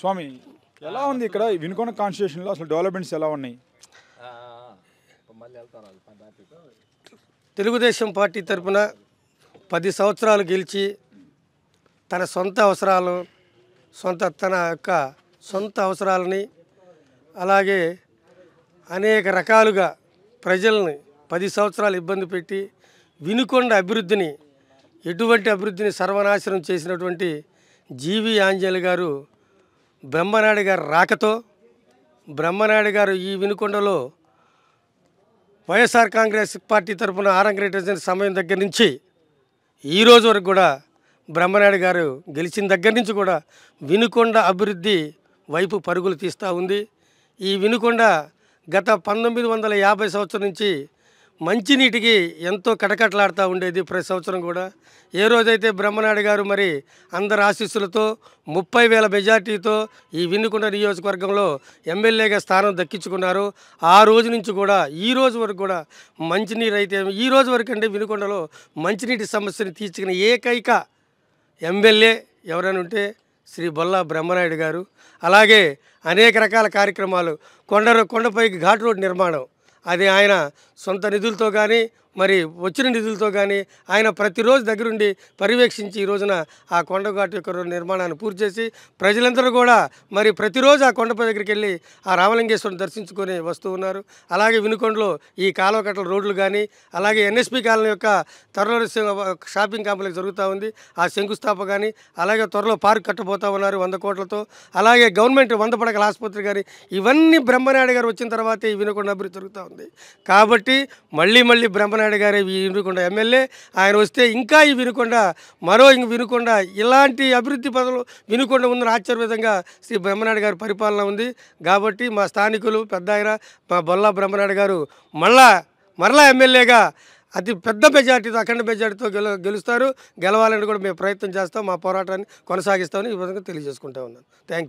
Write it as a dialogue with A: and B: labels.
A: స్వామి ఎలా ఉంది ఇక్కడ వినుకొండ లో అసలు డెవలప్మెంట్స్ ఎలా ఉన్నాయి తెలుగుదేశం పార్టీ తరఫున పది సంవత్సరాలు గెలిచి తన సొంత అవసరాలను సొంత తన యొక్క సొంత అవసరాలని అలాగే అనేక రకాలుగా ప్రజల్ని పది సంవత్సరాలు ఇబ్బంది పెట్టి వినుకొండ అభివృద్ధిని ఎటువంటి అభివృద్ధిని సర్వనాశనం చేసినటువంటి జీవి ఆంజలి గారు బ్రహ్మనాయుడు గారి రాకతో బ్రహ్మనాయుడు గారు ఈ వినుకొండలో వైఎస్ఆర్ కాంగ్రెస్ పార్టీ తరఫున ఆరంగరేటేసిన సమయం దగ్గర నుంచి ఈరోజు వరకు కూడా బ్రహ్మనాయుడు గారు గెలిచిన దగ్గర నుంచి కూడా వినుకొండ అభివృద్ధి వైపు పరుగులు తీస్తూ ఉంది ఈ వినుకొండ గత పంతొమ్మిది వందల యాభై సంవత్సరం నుంచి మంచినీటికి ఎంతో కటకట్లాడుతూ ఉండేది ప్రతి సంవత్సరం కూడా ఏ రోజైతే బ్రహ్మనాయుడు గారు మరి అందరి ఆశీస్సులతో ముప్పై వేల మెజార్టీతో ఈ విన్నుకొండ నియోజకవర్గంలో ఎమ్మెల్యేగా స్థానం దక్కించుకున్నారు ఆ రోజు నుంచి కూడా ఈ రోజు వరకు కూడా మంచినీరు అయితే ఈ రోజు వరకు అంటే వినుకొండలో మంచినీటి సమస్యను తీర్చుకున్న ఏకైక ఎమ్మెల్యే ఎవరైనా ఉంటే శ్రీ బొల్లా బ్రహ్మనాయుడు గారు అలాగే అనేక రకాల కార్యక్రమాలు కొండ కొండపైకి ఘాట్ రోడ్ నిర్మాణం అది ఆయన సొంత నిధులతో కానీ మరి వచ్చిన నిధులతో కానీ ఆయన ప్రతిరోజు దగ్గరుండి పర్యవేక్షించి ఈ రోజున ఆ కొండఘాటు యొక్క నిర్మాణాన్ని పూర్తి చేసి ప్రజలందరూ కూడా మరి ప్రతిరోజు ఆ కొండపై దగ్గరికి వెళ్ళి ఆ రామలింగేశ్వరం దర్శించుకొని వస్తూ ఉన్నారు అలాగే వినుకొండలో ఈ కట్టల రోడ్లు కానీ అలాగే ఎన్ఎస్పి కాలనీ యొక్క త్వరలో షాపింగ్ కాంప్లెక్స్ జరుగుతూ ఉంది ఆ శంకుస్థాప కానీ అలాగే త్వరలో పార్క్ కట్టబోతా ఉన్నారు వంద కోట్లతో అలాగే గవర్నమెంట్ వంద పడకల ఆసుపత్రి కానీ ఇవన్నీ బ్రహ్మనాయుడు గారు వచ్చిన తర్వాత ఈ వినుకొండ అభివృద్ధి జరుగుతూ ఉంది కాబట్టి మళ్ళీ మళ్ళీ బ్రహ్మ నాయుడు గారే వినుకొండ ఎమ్మెల్యే ఆయన వస్తే ఇంకా ఈ వినుకొండ మరో ఇంక వినుకొండ ఇలాంటి అభివృద్ధి పదవులు వినుకొండ ఉందని ఆశ్చర్యవిధంగా శ్రీ బ్రహ్మనాయుడు గారి పరిపాలన ఉంది కాబట్టి మా స్థానికులు పెద్ద ఆయన మా బొల్లా బ్రహ్మనాయుడు గారు మళ్ళా మరలా ఎమ్మెల్యేగా అతి పెద్ద మెజార్టీతో అఖండ మెజార్టీతో గెలు గెలుస్తారు గెలవాలని కూడా మేము ప్రయత్నం చేస్తాం మా పోరాటాన్ని కొనసాగిస్తామని ఈ విధంగా తెలియజేసుకుంటా ఉన్నాను థ్యాంక్